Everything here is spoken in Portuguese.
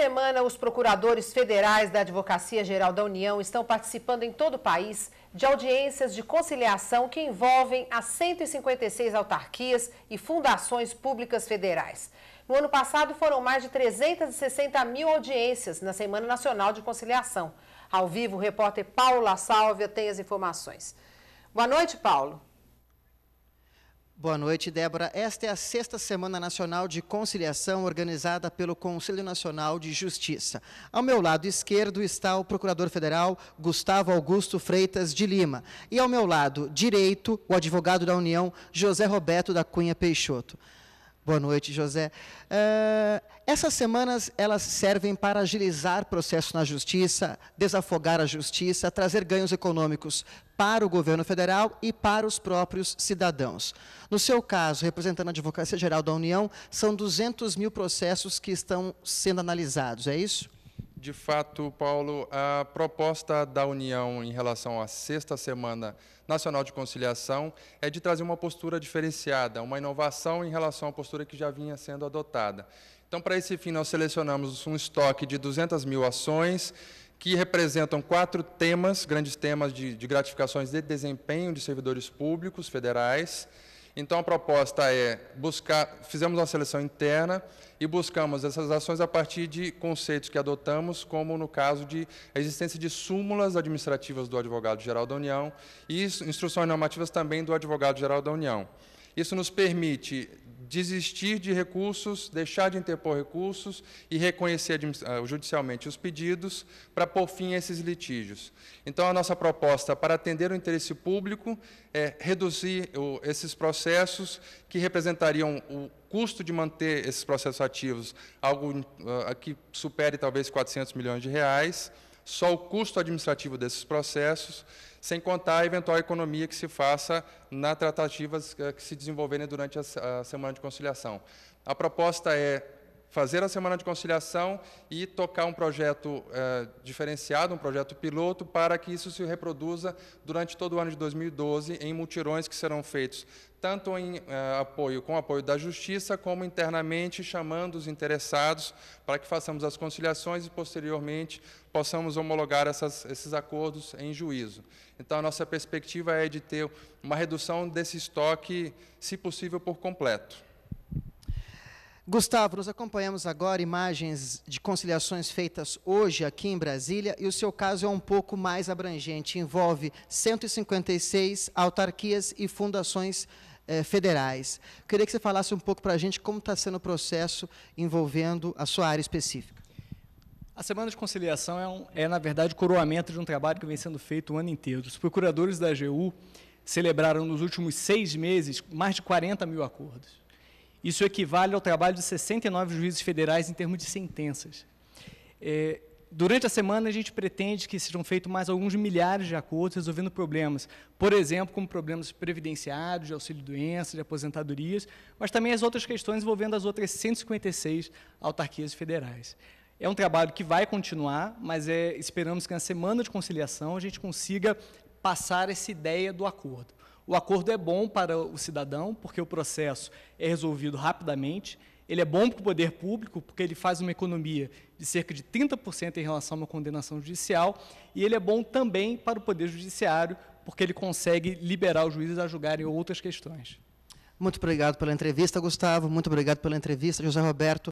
semana, os procuradores federais da Advocacia Geral da União estão participando em todo o país de audiências de conciliação que envolvem as 156 autarquias e fundações públicas federais. No ano passado, foram mais de 360 mil audiências na Semana Nacional de Conciliação. Ao vivo, o repórter Paulo La Sálvia tem as informações. Boa noite, Paulo. Boa noite, Débora. Esta é a sexta Semana Nacional de Conciliação organizada pelo Conselho Nacional de Justiça. Ao meu lado esquerdo está o Procurador Federal Gustavo Augusto Freitas de Lima. E ao meu lado direito, o advogado da União José Roberto da Cunha Peixoto. Boa noite, José. Uh, essas semanas elas servem para agilizar processo na justiça, desafogar a justiça, trazer ganhos econômicos para o governo federal e para os próprios cidadãos. No seu caso, representando a Advocacia Geral da União, são 200 mil processos que estão sendo analisados, é isso? de fato, Paulo, a proposta da União em relação à sexta semana nacional de conciliação é de trazer uma postura diferenciada, uma inovação em relação à postura que já vinha sendo adotada. Então, para esse fim, nós selecionamos um estoque de 200 mil ações que representam quatro temas, grandes temas de, de gratificações de desempenho de servidores públicos federais. Então a proposta é buscar, fizemos uma seleção interna e buscamos essas ações a partir de conceitos que adotamos, como no caso de a existência de súmulas administrativas do Advogado-Geral da União e instruções normativas também do Advogado-Geral da União. Isso nos permite desistir de recursos, deixar de interpor recursos e reconhecer ah, judicialmente os pedidos para pôr fim a esses litígios. Então, a nossa proposta para atender o interesse público é reduzir esses processos que representariam o custo de manter esses processos ativos, algo ah, que supere talvez 400 milhões de reais, só o custo administrativo desses processos, sem contar a eventual economia que se faça nas tratativas eh, que se desenvolverem durante a semana de conciliação. A proposta é fazer a semana de conciliação e tocar um projeto eh, diferenciado, um projeto piloto, para que isso se reproduza durante todo o ano de 2012 em mutirões que serão feitos tanto em eh, apoio com apoio da Justiça, como internamente chamando os interessados para que façamos as conciliações e, posteriormente, possamos homologar essas, esses acordos em juízo. Então, a nossa perspectiva é de ter uma redução desse estoque, se possível, por completo. Gustavo, nos acompanhamos agora imagens de conciliações feitas hoje aqui em Brasília e o seu caso é um pouco mais abrangente, envolve 156 autarquias e fundações eh, federais. Queria que você falasse um pouco para a gente como está sendo o processo envolvendo a sua área específica. A semana de conciliação é, um, é, na verdade, o coroamento de um trabalho que vem sendo feito o ano inteiro. Os procuradores da AGU celebraram nos últimos seis meses mais de 40 mil acordos. Isso equivale ao trabalho de 69 juízes federais em termos de sentenças. É, durante a semana, a gente pretende que sejam feitos mais alguns milhares de acordos resolvendo problemas. Por exemplo, como problemas previdenciários, de auxílio-doença, de aposentadorias, mas também as outras questões envolvendo as outras 156 autarquias federais. É um trabalho que vai continuar, mas é, esperamos que na semana de conciliação a gente consiga passar essa ideia do acordo. O acordo é bom para o cidadão, porque o processo é resolvido rapidamente. Ele é bom para o poder público, porque ele faz uma economia de cerca de 30% em relação a uma condenação judicial. E ele é bom também para o poder judiciário, porque ele consegue liberar os juízes a julgarem outras questões. Muito obrigado pela entrevista, Gustavo. Muito obrigado pela entrevista, José Roberto.